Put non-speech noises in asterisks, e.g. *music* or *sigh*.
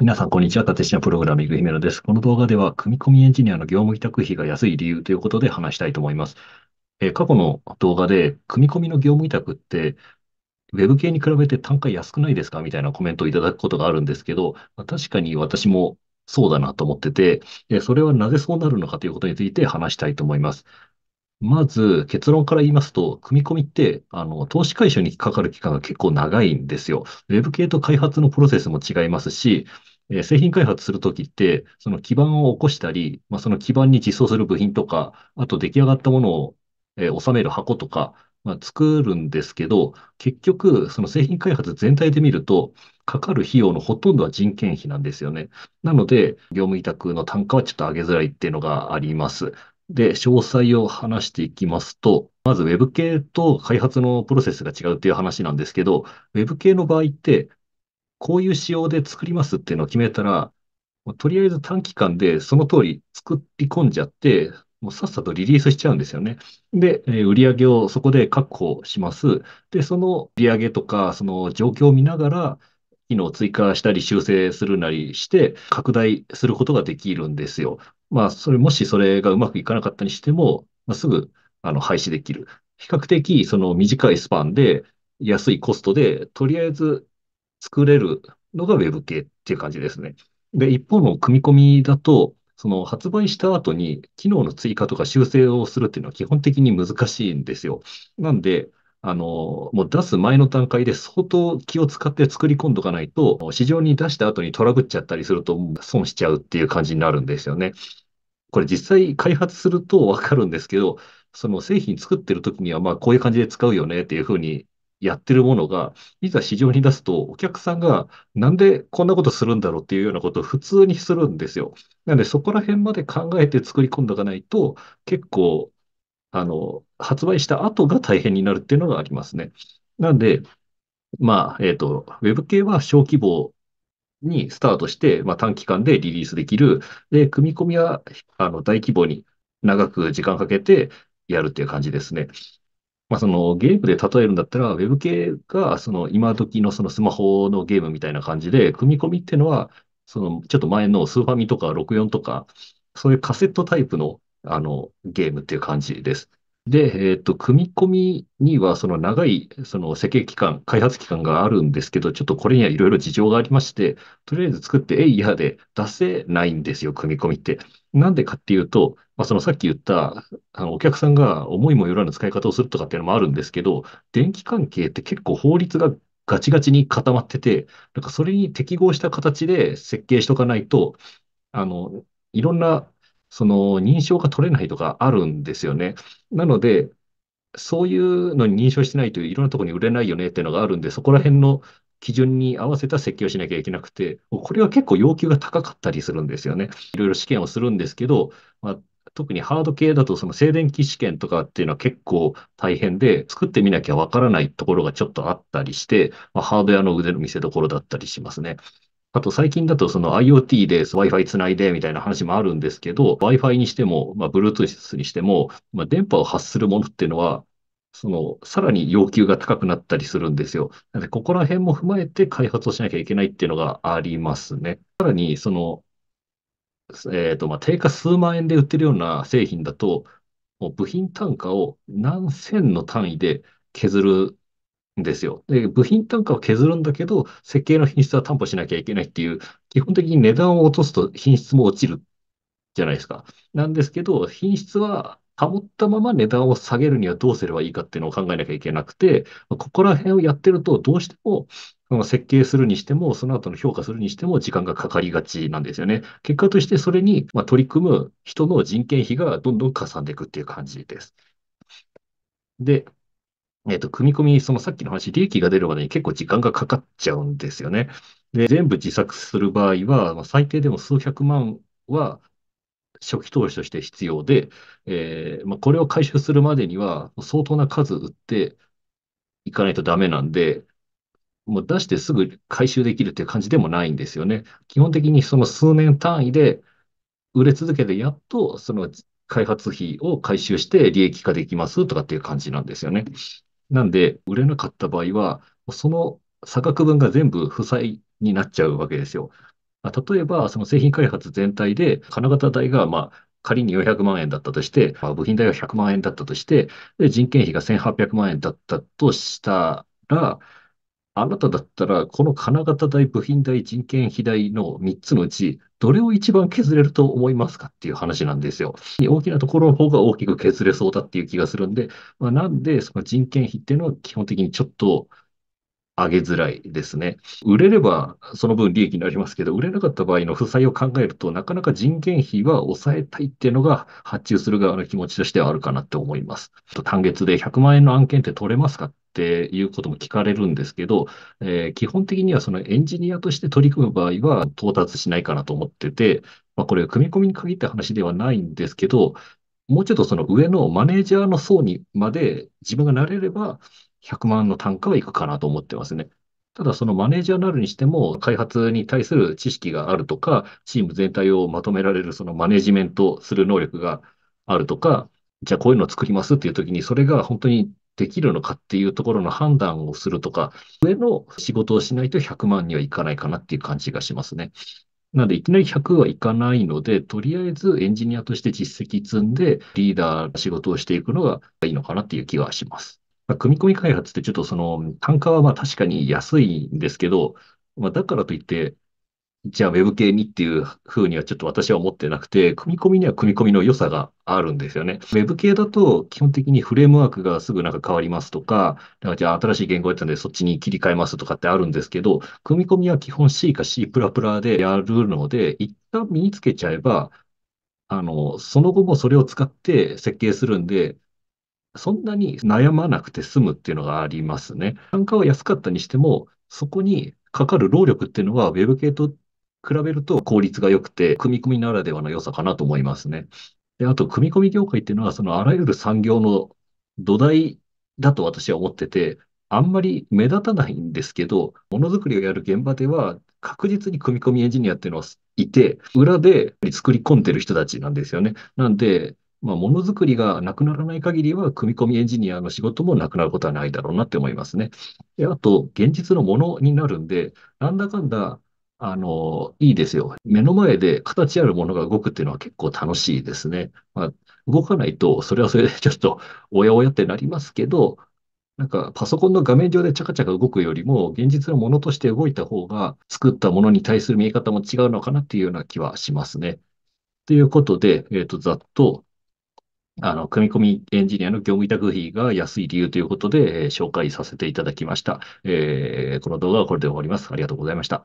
皆さん、こんにちは。立石のプログラミング姫野です。この動画では、組み込みエンジニアの業務委託費が安い理由ということで話したいと思います。え過去の動画で、組み込みの業務委託って、ウェブ系に比べて単価安くないですかみたいなコメントをいただくことがあるんですけど、まあ、確かに私もそうだなと思ってて、えそれはなぜそうなるのかということについて話したいと思います。まず結論から言いますと、組み込みって、あの、投資回収にかかる期間が結構長いんですよ。ウェブ系と開発のプロセスも違いますし、えー、製品開発するときって、その基盤を起こしたり、まあ、その基盤に実装する部品とか、あと出来上がったものを、えー、収める箱とか、まあ、作るんですけど、結局、その製品開発全体で見ると、かかる費用のほとんどは人件費なんですよね。なので、業務委託の単価はちょっと上げづらいっていうのがあります。で、詳細を話していきますと、まず Web 系と開発のプロセスが違うっていう話なんですけど、Web 系の場合って、こういう仕様で作りますっていうのを決めたら、とりあえず短期間でその通り作り込んじゃって、もうさっさとリリースしちゃうんですよね。で、え売り上げをそこで確保します。で、その売り上げとか、その状況を見ながら、機能を追加したり修正するなりして、拡大することができるんですよ。まあ、それ、もしそれがうまくいかなかったにしても、まあ、すぐ、あの、廃止できる。比較的、その短いスパンで、安いコストで、とりあえず作れるのが Web 系っていう感じですね。で、一方の組み込みだと、その発売した後に機能の追加とか修正をするっていうのは基本的に難しいんですよ。なんで、あの、もう出す前の段階で相当気を使って作り込んどかないと、市場に出した後にトラブっちゃったりすると損しちゃうっていう感じになるんですよね。これ実際開発するとわかるんですけど、その製品作ってる時にはまあこういう感じで使うよねっていうふうにやってるものが、いざ市場に出すと、お客さんがなんでこんなことするんだろうっていうようなことを普通にするんですよ。なので、そこら辺まで考えて作り込んどかないと、結構、あの、発売した後が大変になるっていうのがありますね。なんで、まあ、えっ、ー、と、Web 系は小規模にスタートして、まあ、短期間でリリースできる。で、組み込みはあの大規模に長く時間かけてやるっていう感じですね。まあ、そのゲームで例えるんだったら、ウェブ系がその今時のそのスマホのゲームみたいな感じで、組み込みっていうのは、そのちょっと前のスーファミとか64とか、そういうカセットタイプのあのゲームっていう感じです。で、えっと、組み込みには、その長い、その設計期間、開発期間があるんですけど、ちょっとこれにはいろいろ事情がありまして、とりあえず作って、えいやで出せないんですよ、組み込みって。なんでかっていうと、まあ、そのさっき言った、あの、お客さんが思いもよらぬ使い方をするとかっていうのもあるんですけど、電気関係って結構法律がガチガチに固まってて、なんかそれに適合した形で設計しとかないと、あの、いろんなその認証が取れないとかあるんですよね。なので、そういうのに認証してないといろんなところに売れないよねっていうのがあるんで、そこら辺の基準に合わせた設計をしなきゃいけなくて、これは結構要求が高かったりするんですよね。いろいろ試験をするんですけど、まあ、特にハード系だとその静電気試験とかっていうのは結構大変で、作ってみなきゃわからないところがちょっとあったりして、まあ、ハード屋の腕の見せ所だったりしますね。あと最近だとその IoT で Wi-Fi つないでみたいな話もあるんですけど、Wi-Fi にしても、まあ、Bluetooth にしても、まあ、電波を発するものっていうのは、その、さらに要求が高くなったりするんですよ。なので、ここら辺も踏まえて開発をしなきゃいけないっていうのがありますね。さらに、その、えっ、ー、と、まあ、定価数万円で売ってるような製品だと、もう部品単価を何千の単位で削るですよ。で、部品単価を削るんだけど、設計の品質は担保しなきゃいけないっていう、基本的に値段を落とすと品質も落ちるじゃないですか。なんですけど、品質は保ったまま値段を下げるにはどうすればいいかっていうのを考えなきゃいけなくて、ここら辺をやってると、どうしても、設計するにしても、その後の評価するにしても時間がかかりがちなんですよね。結果としてそれに取り組む人の人件費がどんどんかさんでいくっていう感じです。で、えっと、組み込み、そのさっきの話、利益が出るまでに結構時間がかかっちゃうんですよね。で、全部自作する場合は、まあ、最低でも数百万は初期投資として必要で、えーまあ、これを回収するまでには相当な数売っていかないとダメなんで、もう出してすぐ回収できるっていう感じでもないんですよね。基本的にその数年単位で売れ続けて、やっとその開発費を回収して利益化できますとかっていう感じなんですよね。なんで、売れなかった場合は、その差額分が全部負債になっちゃうわけですよ。まあ例えば、その製品開発全体で、金型代が、まあ、仮に400万円だったとして、まあ部品代が100万円だったとして、で、人件費が1800万円だったとしたら、あなただったら、この金型代、部品代、人件費代の3つのうち、どれを一番削れると思いますかっていう話なんですよ。大きなところの方が大きく削れそうだっていう気がするんで、まあ、なんで、その人件費っていうのは基本的にちょっと上げづらいですね。売れればその分利益になりますけど、売れなかった場合の負債を考えると、なかなか人件費は抑えたいっていうのが発注する側の気持ちとしてはあるかなって思います。単月で100万円の案件って取れますかっていうことも聞かれるんですけど、えー、基本的にはそのエンジニアとして取り組む場合は到達しないかなと思ってて、まあ、これ組み込みに限った話ではないんですけど、もうちょっとその上のマネージャーの層にまで自分がなれれば、100万の単価はいくかなと思ってますね。ただそのマネージャーになるにしても、開発に対する知識があるとか、チーム全体をまとめられるそのマネジメントする能力があるとか、じゃあこういうのを作りますっていう時に、それが本当にできるのかっていうところの判断をするとか、上の仕事をしないと100万にはいかないかなっていう感じがしますね。なので、いきなり100はいかないので、とりあえずエンジニアとして実績積んで、リーダー仕事をしていくのがいいのかなっていう気はします。まあ、組み込み開発ってちょっとその単価はまあ確かに安いんですけど、まあ、だからといって、じゃあ Web 系にっていうふうにはちょっと私は思ってなくて、組み込みには組み込みの良さがあるんですよね。Web 系だと基本的にフレームワークがすぐなんか変わりますとか、なんかじゃあ新しい言語やったんでそっちに切り替えますとかってあるんですけど、組み込みは基本 C か C++ でやるので、一旦身につけちゃえば、あの、その後もそれを使って設計するんで、そんなに悩まなくて済むっていうのがありますね。単価は安かったにしても、そこにかかる労力っていうのは、ウェブ系と比べると効率が良くて、組み込みならではの良さかなと思いますね。で、あと、組み込み業界っていうのは、そのあらゆる産業の土台だと私は思ってて、あんまり目立たないんですけど、ものづくりをやる現場では、確実に組み込みエンジニアっていうのはいて、裏で作り込んでる人たちなんですよね。なんで、まあ、ものづくりがなくならない限りは、組み込みエンジニアの仕事もなくなることはないだろうなって思いますね。で、あと、現実のものになるんで、なんだかんだ、あの、いいですよ。目の前で形あるものが動くっていうのは結構楽しいですね。まあ、動かないと、それはそれで *laughs* ちょっと、おやおやってなりますけど、なんかパソコンの画面上でチャカチャカ動くよりも、現実のものとして動いた方が、作ったものに対する見え方も違うのかなっていうような気はしますね。ということで、えっ、ー、と、ざっと、あの、組み込みエンジニアの業務委託費が安い理由ということで、え紹介させていただきました。えーこの動画はこれで終わります。ありがとうございました。